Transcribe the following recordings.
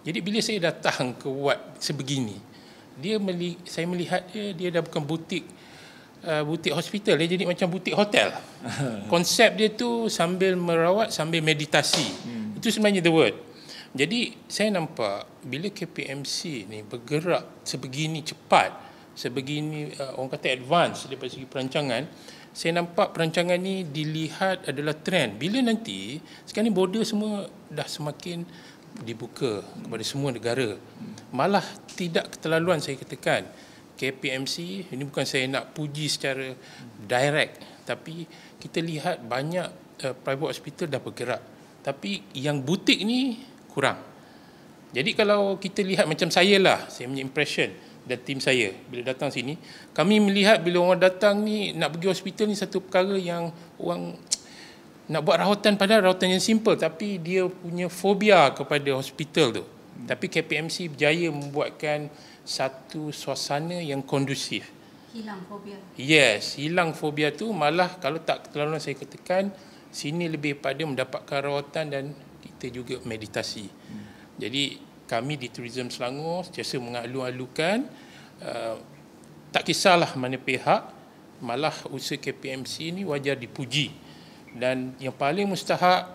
Jadi bila saya datang ke Wat sebegini, dia meli, saya melihat dia, dia dah bukan butik uh, butik hospital, dia jadi macam butik hotel. Konsep dia tu sambil merawat sambil meditasi. Hmm. Itu sebenarnya the word. Jadi saya nampak bila KPMC ni bergerak sebegini cepat, sebegini uh, orang kata advance daripada segi perancangan, saya nampak perancangan ni dilihat adalah trend. Bila nanti sekarang ni border semua dah semakin dibuka kepada semua negara. Malah tidak keterlaluan saya katakan KPMC ini bukan saya nak puji secara direct tapi kita lihat banyak uh, private hospital dah bergerak tapi yang butik ni kurang. Jadi kalau kita lihat macam saya lah, saya punya impression dan tim saya bila datang sini, kami melihat bila orang datang ni nak pergi hospital ni satu perkara yang orang nak buat rawatan pada rawatan yang simple tapi dia punya fobia kepada hospital tu. Hmm. Tapi KPMC berjaya membuatkan satu suasana yang kondusif. Hilang fobia. Yes, hilang fobia tu malah kalau tak terlalu saya katakan sini lebih pada mendapatkan rawatan dan kita juga meditasi. Hmm. Jadi kami di Tourism Selangor sentiasa mengalu-alukan uh, tak kisahlah mana pihak malah usaha KPMC ini wajar dipuji dan yang paling mustahak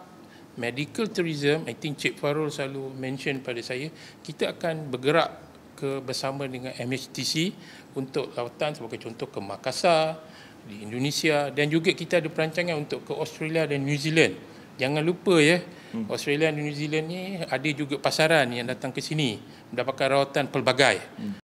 medical tourism I think Cik Farul selalu mention pada saya kita akan bergerak ke bersama dengan MHTC untuk lautan sebagai contoh ke Makassar di Indonesia dan juga kita ada perancangan untuk ke Australia dan New Zealand. Jangan lupa ya hmm. Australia dan New Zealand ni ada juga pasaran yang datang ke sini mendapatkan rawatan pelbagai. Hmm.